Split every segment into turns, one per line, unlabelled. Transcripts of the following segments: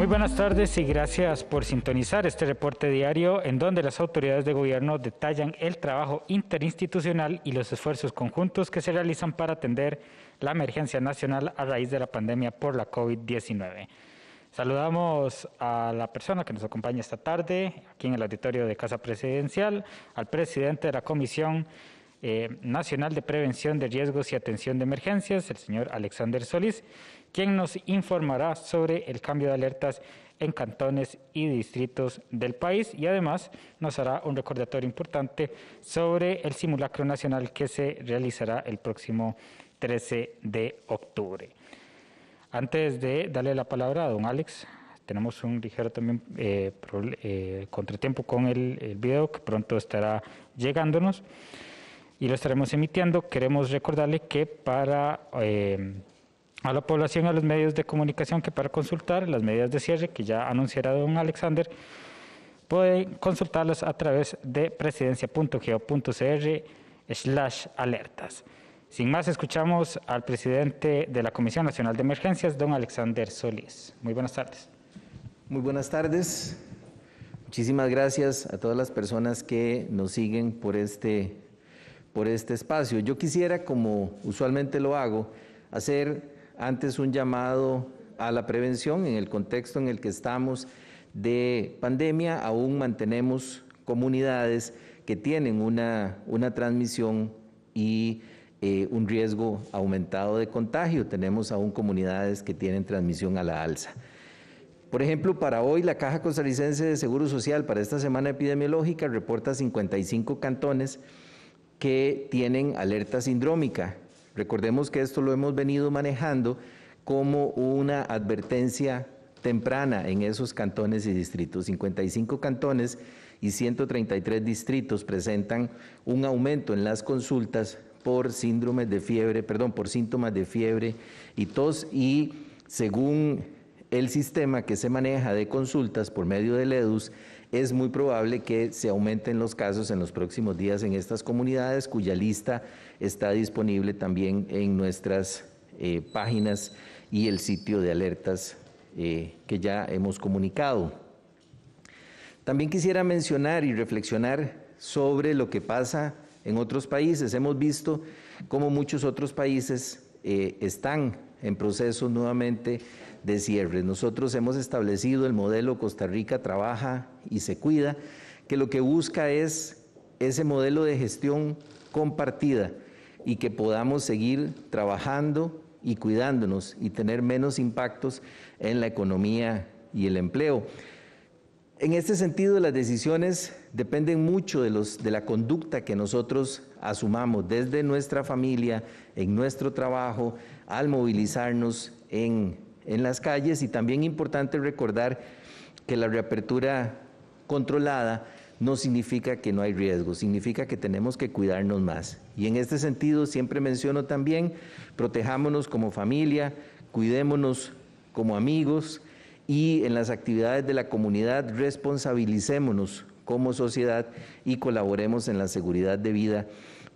Muy buenas tardes y gracias por sintonizar este reporte diario en donde las autoridades de gobierno detallan el trabajo interinstitucional y los esfuerzos conjuntos que se realizan para atender la emergencia nacional a raíz de la pandemia por la COVID-19. Saludamos a la persona que nos acompaña esta tarde aquí en el auditorio de Casa Presidencial, al presidente de la Comisión eh, Nacional de Prevención de Riesgos y Atención de Emergencias, el señor Alexander Solís, quien nos informará sobre el cambio de alertas en cantones y distritos del país y además nos hará un recordatorio importante sobre el simulacro nacional que se realizará el próximo 13 de octubre. Antes de darle la palabra a don Alex, tenemos un ligero también eh, eh, contratiempo con el, video que pronto estará llegándonos y lo estaremos emitiendo. Queremos recordarle que para eh, a la población, a los medios de comunicación que para consultar las medidas de cierre que ya anunciará don Alexander, pueden consultarlas a través de presidencia.geo.cr slash alertas. Sin más, escuchamos al presidente de la Comisión Nacional de Emergencias, don Alexander Solís. Muy buenas tardes.
Muy buenas tardes. Muchísimas gracias a todas las personas que nos siguen por este, por este espacio. Yo quisiera, como usualmente lo hago, hacer antes un llamado a la prevención en el contexto en el que estamos de pandemia, aún mantenemos comunidades que tienen una, transmisión y eh, un riesgo aumentado de contagio. Tenemos aún comunidades que tienen transmisión a la alza. Por ejemplo, para hoy la Caja Costarricense de Seguro Social para esta semana epidemiológica reporta 55 cantones que tienen alerta sindrómica Recordemos que esto lo hemos venido manejando como una advertencia temprana en esos cantones y distritos. 55 cantones y 133 distritos presentan un aumento en las consultas por síndromes de fiebre, perdón, por síntomas de fiebre y tos y según el sistema que se maneja de consultas por medio del EDUS, es muy probable que se aumenten los casos en los próximos días en estas comunidades, cuya lista está disponible también en nuestras eh, páginas y el sitio de alertas eh, que ya hemos comunicado. También quisiera mencionar y reflexionar sobre lo que pasa en otros países. Hemos visto cómo muchos otros países eh, están en proceso nuevamente de Nosotros hemos establecido el modelo Costa Rica trabaja y se cuida, que lo que busca es ese modelo de gestión compartida y que podamos seguir trabajando y cuidándonos y tener menos impactos en la economía y el empleo. En este sentido, las decisiones dependen mucho de, los, de la conducta que nosotros asumamos desde nuestra familia, en nuestro trabajo, al movilizarnos en en las calles y también importante recordar que la reapertura controlada no significa que no hay riesgo, significa que tenemos que cuidarnos más. Y en este sentido siempre menciono también, protejámonos como familia, cuidémonos como amigos y en las actividades de la comunidad responsabilicémonos como sociedad y colaboremos en la seguridad de vida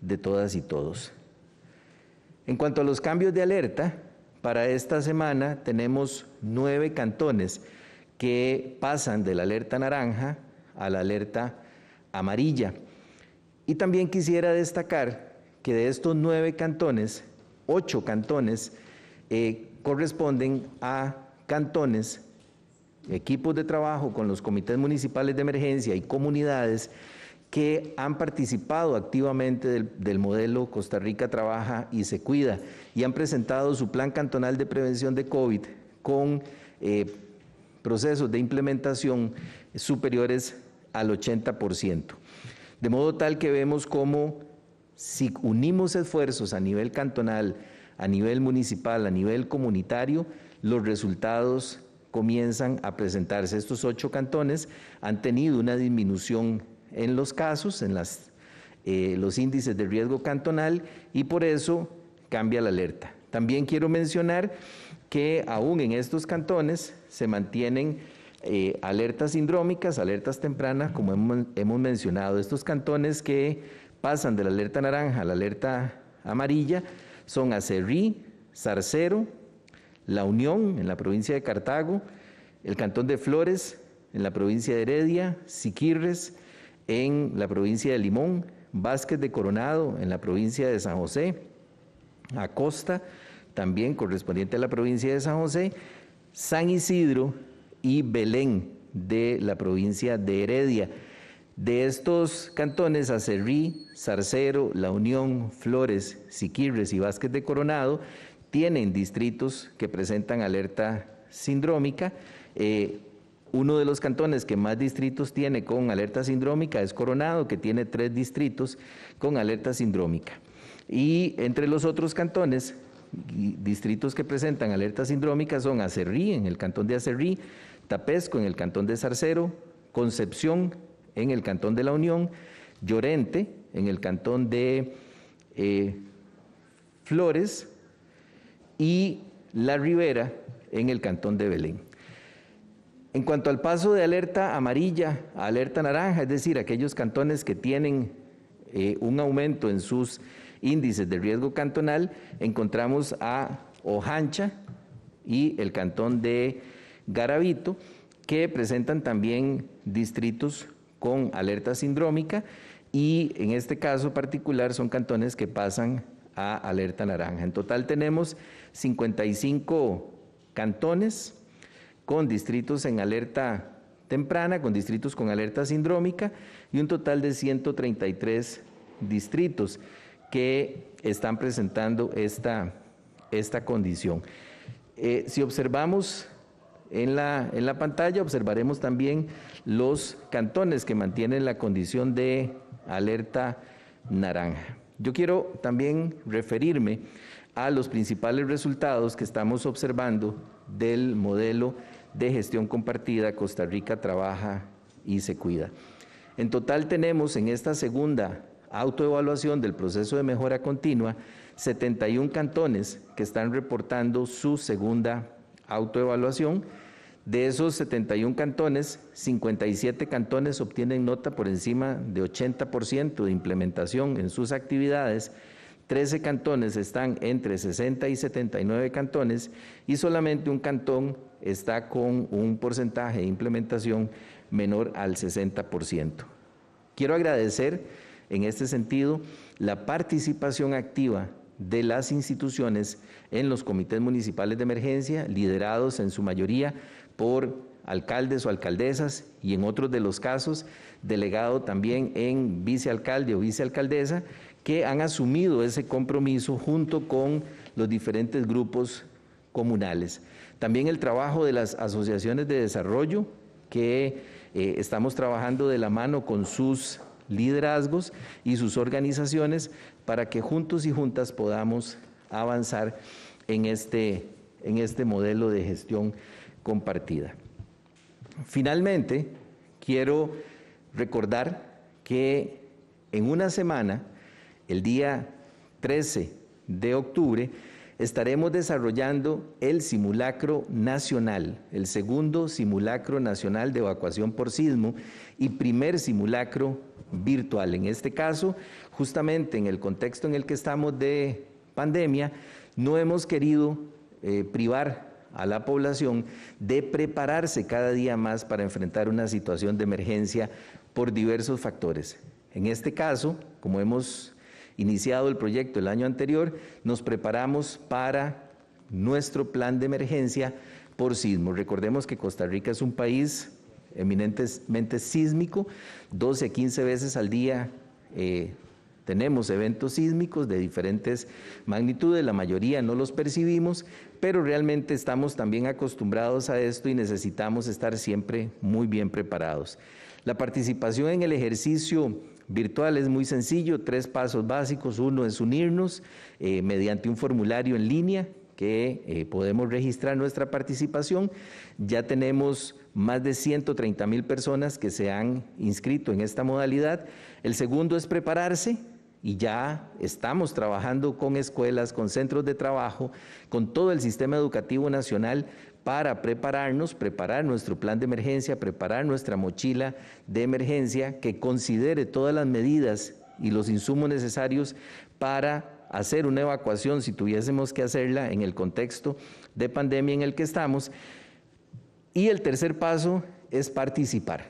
de todas y todos. En cuanto a los cambios de alerta, para esta semana tenemos nueve cantones que pasan de la alerta naranja a la alerta amarilla. Y también quisiera destacar que de estos nueve cantones, ocho cantones eh, corresponden a cantones, equipos de trabajo con los comités municipales de emergencia y comunidades que han participado activamente del, modelo Costa Rica Trabaja y Se Cuida y han presentado su plan cantonal de prevención de COVID con eh, procesos de implementación superiores al 80%. De modo tal que vemos cómo si unimos esfuerzos a nivel cantonal, a nivel municipal, a nivel comunitario, los resultados comienzan a presentarse. Estos ocho cantones han tenido una disminución en los casos, en eh, los índices de riesgo cantonal y por eso cambia la alerta. También quiero mencionar que aún en estos cantones se mantienen eh, alertas sindrómicas, alertas tempranas, como hemos, mencionado. Estos cantones que pasan de la alerta naranja a la alerta amarilla son Acerrí, Zarcero, La Unión en la provincia de Cartago, el cantón de Flores en la provincia de Heredia, Siquirres, en la provincia de Limón, Vázquez de Coronado en la provincia de San José, Acosta, también correspondiente a la provincia de San José, San Isidro y Belén de la provincia de Heredia. De estos cantones, Acerrí, Zarcero, La Unión, Flores, Siquirres y Vázquez de Coronado tienen distritos que presentan alerta sindrómica. Eh, uno de los cantones que más distritos tiene con alerta sindrómica es Coronado, que tiene tres distritos con alerta sindrómica. Y entre los otros cantones, distritos que presentan alerta sindrómica son Acerrí, en el cantón de Acerrí, Tapesco, en el cantón de Zarcero, Concepción, en el cantón de La Unión, Llorente, en el cantón de eh, Flores, y La Ribera, en el cantón de Belén. En cuanto al paso de alerta amarilla a alerta naranja, es decir, aquellos cantones que tienen eh, un aumento en sus índices de riesgo cantonal, encontramos a Ojancha y el cantón de Garavito, que presentan también distritos con alerta sindrómica y en este caso particular son cantones que pasan a alerta naranja. En total tenemos 55 cantones con distritos en alerta temprana, con distritos con alerta sindrómica y un total de 133 distritos que están presentando esta, esta condición. Eh, si observamos en la, en la pantalla, observaremos también los cantones que mantienen la condición de alerta naranja. Yo quiero también referirme a los principales resultados que estamos observando del modelo de gestión compartida, Costa Rica trabaja y se cuida. En total tenemos en esta segunda autoevaluación del proceso de mejora continua 71 cantones que están reportando su segunda autoevaluación. De esos 71 cantones, 57 cantones obtienen nota por encima de 80% de implementación en sus actividades. 13 cantones están entre 60 y 79 cantones y solamente un cantón está con un porcentaje de implementación menor al 60%. Quiero agradecer en este sentido la participación activa de las instituciones en los comités municipales de emergencia, liderados en su mayoría por alcaldes o alcaldesas y en otros de los casos delegado también en vicealcalde o vicealcaldesa, que han asumido ese compromiso junto con los diferentes grupos comunales. También el trabajo de las asociaciones de desarrollo, que eh, estamos trabajando de la mano con sus liderazgos y sus organizaciones para que juntos y juntas podamos avanzar en este, este modelo de gestión compartida. Finalmente, quiero recordar que en una semana, el día 13 de octubre, estaremos desarrollando el simulacro nacional, el segundo simulacro nacional de evacuación por sismo y primer simulacro virtual. En este caso, justamente en el contexto en el que estamos de pandemia, no hemos querido eh, privar a la población de prepararse cada día más para enfrentar una situación de emergencia por diversos factores. En este caso, como hemos iniciado el proyecto el año anterior, nos preparamos para nuestro plan de emergencia por sismo. Recordemos que Costa Rica es un país eminentemente sísmico, 12 a 15 veces al día eh, tenemos eventos sísmicos de diferentes magnitudes, la mayoría no los percibimos, pero realmente estamos también acostumbrados a esto y necesitamos estar siempre muy bien preparados. La participación en el ejercicio virtual es muy sencillo, tres pasos básicos. Uno es unirnos eh, mediante un formulario en línea que eh, podemos registrar nuestra participación. Ya tenemos más de 130 mil personas que se han inscrito en esta modalidad. El segundo es prepararse y ya estamos trabajando con escuelas, con centros de trabajo, con todo el sistema educativo nacional para prepararnos, preparar nuestro plan de emergencia, preparar nuestra mochila de emergencia que considere todas las medidas y los insumos necesarios para hacer una evacuación si tuviésemos que hacerla en el contexto de pandemia en el que estamos. Y el tercer paso es participar.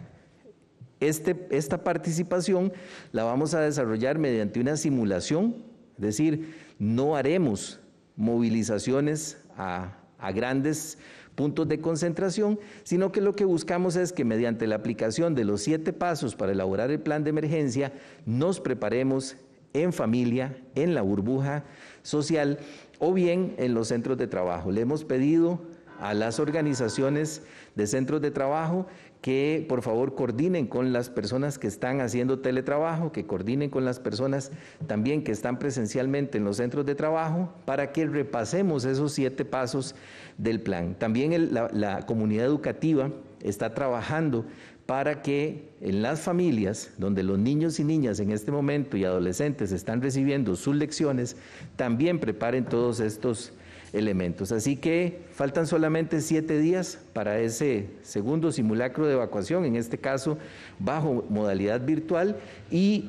Este, esta participación la vamos a desarrollar mediante una simulación, es decir, no haremos movilizaciones a grandes puntos de concentración, sino que lo que buscamos es que mediante la aplicación de los siete pasos para elaborar el plan de emergencia, nos preparemos en familia, en la burbuja social o bien en los centros de trabajo. Le hemos pedido a las organizaciones de centros de trabajo que por favor coordinen con las personas que están haciendo teletrabajo, que coordinen con las personas también que están presencialmente en los centros de trabajo, para que repasemos esos siete pasos del plan. También la, la comunidad educativa está trabajando para que en las familias donde los niños y niñas en este momento y adolescentes están recibiendo sus lecciones, también preparen todos estos elementos. Así que faltan solamente siete días para ese segundo simulacro de evacuación, en este caso bajo modalidad virtual, y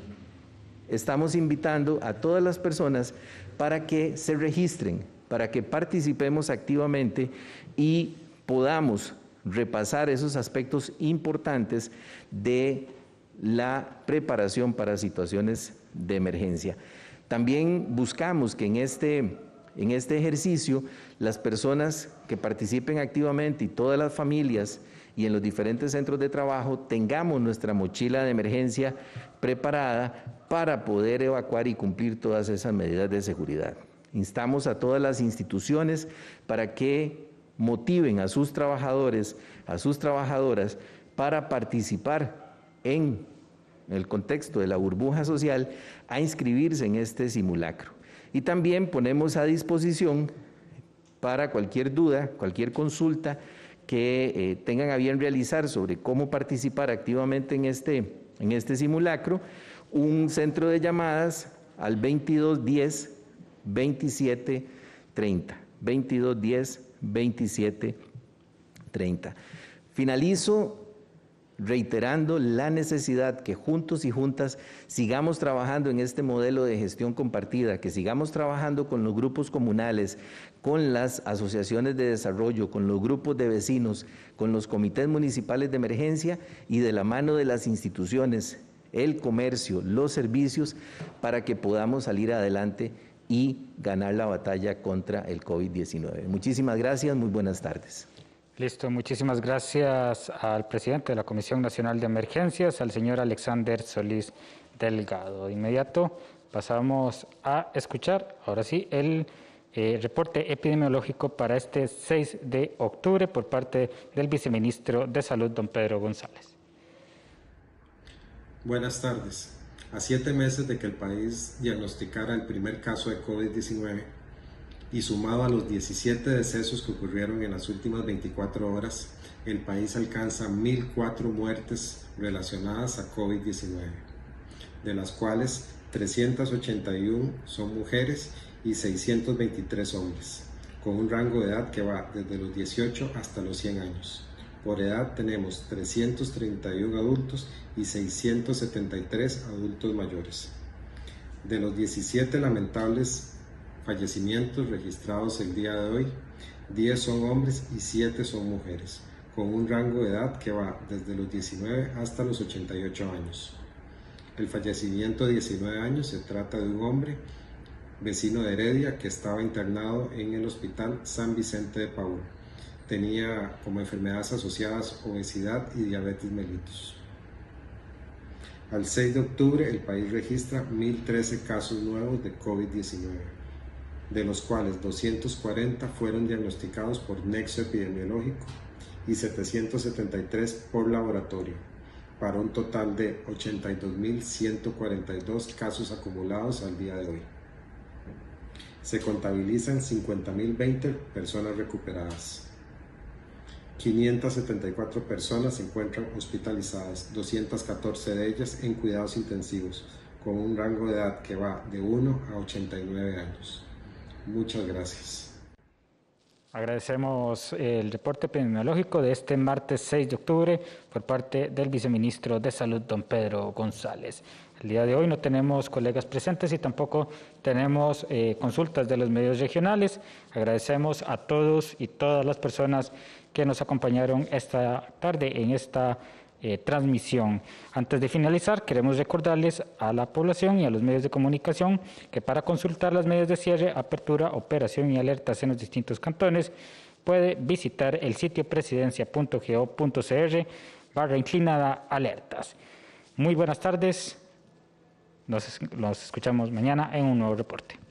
estamos invitando a todas las personas para que se registren, para que participemos activamente y podamos repasar esos aspectos importantes de la preparación para situaciones de emergencia. También buscamos que en este en este ejercicio, las personas que participen activamente y todas las familias y en los diferentes centros de trabajo tengamos nuestra mochila de emergencia preparada para poder evacuar y cumplir todas esas medidas de seguridad. Instamos a todas las instituciones para que motiven a sus trabajadores, a sus trabajadoras, para participar en el contexto de la burbuja social a inscribirse en este simulacro. Y también ponemos a disposición para cualquier duda, cualquier consulta que eh, tengan a bien realizar sobre cómo participar activamente en este, en este simulacro, un centro de llamadas al 2210 2730. 2210 2730. Finalizo reiterando la necesidad que juntos y juntas sigamos trabajando en este modelo de gestión compartida, que sigamos trabajando con los grupos comunales, con las asociaciones de desarrollo, con los grupos de vecinos, con los comités municipales de emergencia y de la mano de las instituciones, el comercio, los servicios, para que podamos salir adelante y ganar la batalla contra el COVID-19. Muchísimas gracias, muy buenas tardes.
Listo, muchísimas gracias al presidente de la Comisión Nacional de Emergencias, al señor Alexander Solís Delgado. De inmediato pasamos a escuchar, ahora sí, el eh, reporte epidemiológico para este 6 de octubre por parte del viceministro de Salud, don Pedro González.
Buenas tardes. A siete meses de que el país diagnosticara el primer caso de COVID-19, y sumado a los 17 decesos que ocurrieron en las últimas 24 horas, el país alcanza 1.004 muertes relacionadas a COVID-19, de las cuales 381 son mujeres y 623 hombres, con un rango de edad que va desde los 18 hasta los 100 años. Por edad tenemos 331 adultos y 673 adultos mayores. De los 17 lamentables fallecimientos registrados el día de hoy. 10 son hombres y 7 son mujeres, con un rango de edad que va desde los 19 hasta los 88 años. El fallecimiento de 19 años se trata de un hombre vecino de Heredia que estaba internado en el hospital San Vicente de Paúl. Tenía como enfermedades asociadas obesidad y diabetes mellitus. Al 6 de octubre el país registra 1.013 casos nuevos de COVID-19 de los cuales 240 fueron diagnosticados por nexo epidemiológico y 773 por laboratorio, para un total de 82.142 casos acumulados al día de hoy. Se contabilizan 50.020 personas recuperadas. 574 personas se encuentran hospitalizadas, 214 de ellas en cuidados intensivos, con un rango de edad que va de 1 a 89 años. Muchas gracias.
Agradecemos el reporte epidemiológico de este martes 6 de octubre por parte del viceministro de Salud, don Pedro González. El día de hoy no tenemos colegas presentes y tampoco tenemos eh, consultas de los medios regionales. Agradecemos a todos y todas las personas que nos acompañaron esta tarde en esta eh, transmisión. Antes de finalizar, queremos recordarles a la población y a los medios de comunicación que para consultar las medidas de cierre, apertura, operación y alertas en los distintos cantones, puede visitar el sitio presidencia.go.cr barra inclinada alertas. Muy buenas tardes. nos escuchamos mañana en un nuevo reporte.